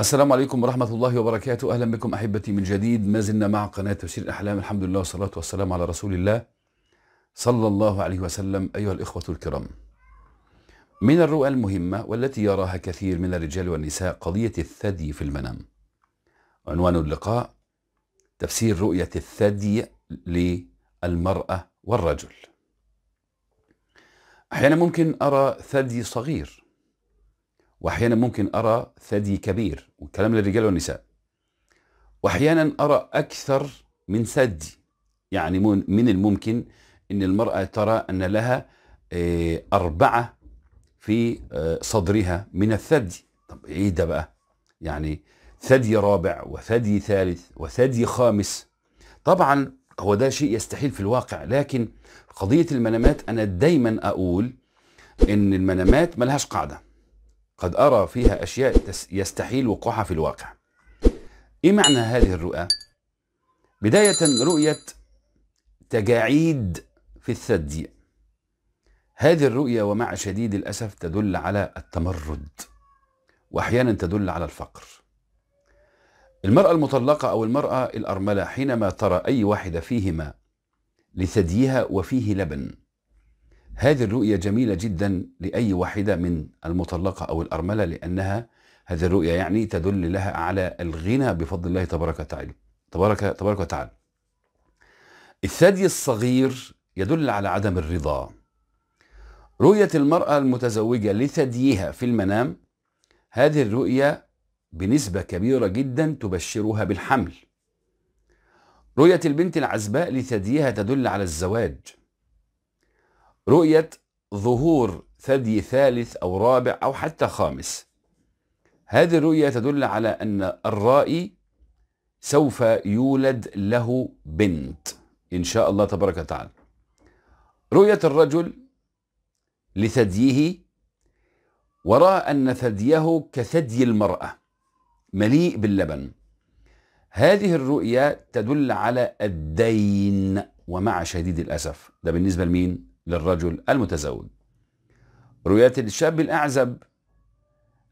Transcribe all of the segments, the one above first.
السلام عليكم ورحمة الله وبركاته أهلا بكم أحبتي من جديد ما زلنا مع قناة تفسير الأحلام الحمد لله والصلاة والسلام على رسول الله صلى الله عليه وسلم أيها الإخوة الكرام من الرؤى المهمة والتي يراها كثير من الرجال والنساء قضية الثدي في المنام عنوان اللقاء تفسير رؤية الثدي للمرأة والرجل أحيانا ممكن أرى ثدي صغير واحيانا ممكن ارى ثدي كبير والكلام للرجال والنساء واحيانا ارى اكثر من ثدي يعني من الممكن ان المراه ترى ان لها آه، اربعه في آه، صدرها من الثدي طب ايه ده بقى يعني ثدي رابع وثدي ثالث وثدي خامس طبعا هو ده شيء يستحيل في الواقع لكن قضيه المنامات انا دايما اقول ان المنامات ملهاش قاعده قد أرى فيها أشياء يستحيل وقوعها في الواقع إيه معنى هذه الرؤى؟ بداية رؤية تجاعيد في الثدي هذه الرؤية ومع شديد الأسف تدل على التمرد وأحيانا تدل على الفقر المرأة المطلقة أو المرأة الأرملة حينما ترى أي واحدة فيهما لثديها وفيه لبن هذه الرؤية جميلة جدا لأي واحدة من المطلقة أو الأرملة لأنها هذه الرؤية يعني تدل لها على الغنى بفضل الله تبارك وتعالى تبارك تبارك وتعالى الثدي الصغير يدل على عدم الرضا رؤية المرأة المتزوجة لثديها في المنام هذه الرؤية بنسبة كبيرة جدا تبشرها بالحمل رؤية البنت العزباء لثديها تدل على الزواج رؤية ظهور ثدي ثالث أو رابع أو حتى خامس هذه الرؤية تدل على أن الرائي سوف يولد له بنت إن شاء الله تبارك وتعالى رؤية الرجل لثديه وراى أن ثديه كثدي المرأة مليء باللبن هذه الرؤية تدل على الدين ومع شديد الأسف ده بالنسبة لمين؟ للرجل المتزوج رؤية الشاب الأعزب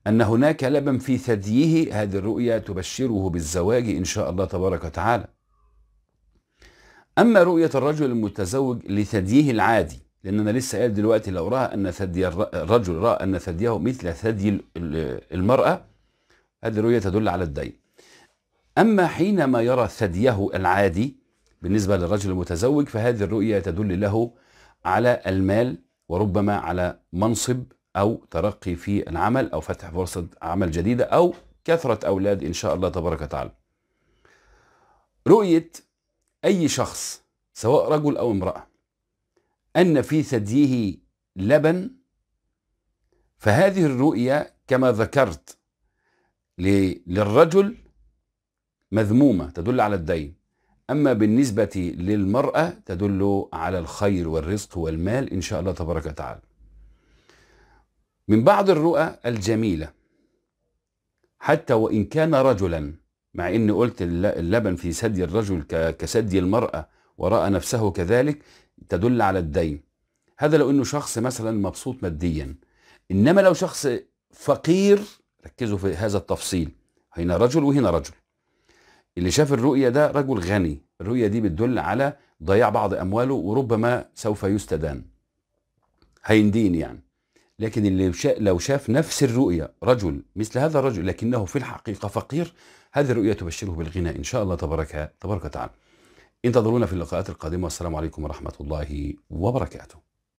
أن هناك لبن في ثدييه هذه الرؤية تبشره بالزواج إن شاء الله تبارك وتعالى أما رؤية الرجل المتزوج لثدييه العادي لأن أنا لسه قال دلوقتي لو رأى أن ثدي الرجل رأى أن ثديه مثل ثدي المرأة هذه الرؤية تدل على الدين أما حينما يرى ثديه العادي بالنسبة للرجل المتزوج فهذه الرؤية تدل له على المال وربما على منصب أو ترقي في العمل أو فتح فرصة عمل جديدة أو كثرة أولاد إن شاء الله تبارك وتعالى رؤية أي شخص سواء رجل أو امرأة أن في ثديه لبن فهذه الرؤية كما ذكرت للرجل مذمومة تدل على الدين أما بالنسبة للمرأة تدل على الخير والرزق والمال إن شاء الله تبارك وتعالى من بعض الرؤى الجميلة حتى وإن كان رجلا مع إني قلت اللبن في سدي الرجل كسدي المرأة ورأى نفسه كذلك تدل على الدين هذا لو إنه شخص مثلا مبسوط ماديا إنما لو شخص فقير ركزوا في هذا التفصيل هنا رجل وهنا رجل اللي شاف الرؤية ده رجل غني الرؤية دي بتدل على ضياع بعض أمواله وربما سوف يستدان هيندين يعني لكن اللي شا... لو شاف نفس الرؤية رجل مثل هذا الرجل لكنه في الحقيقة فقير هذه الرؤية تبشره بالغنى إن شاء الله تبارك تبارك وتعالى انتظرونا في اللقاءات القادمة والسلام عليكم ورحمة الله وبركاته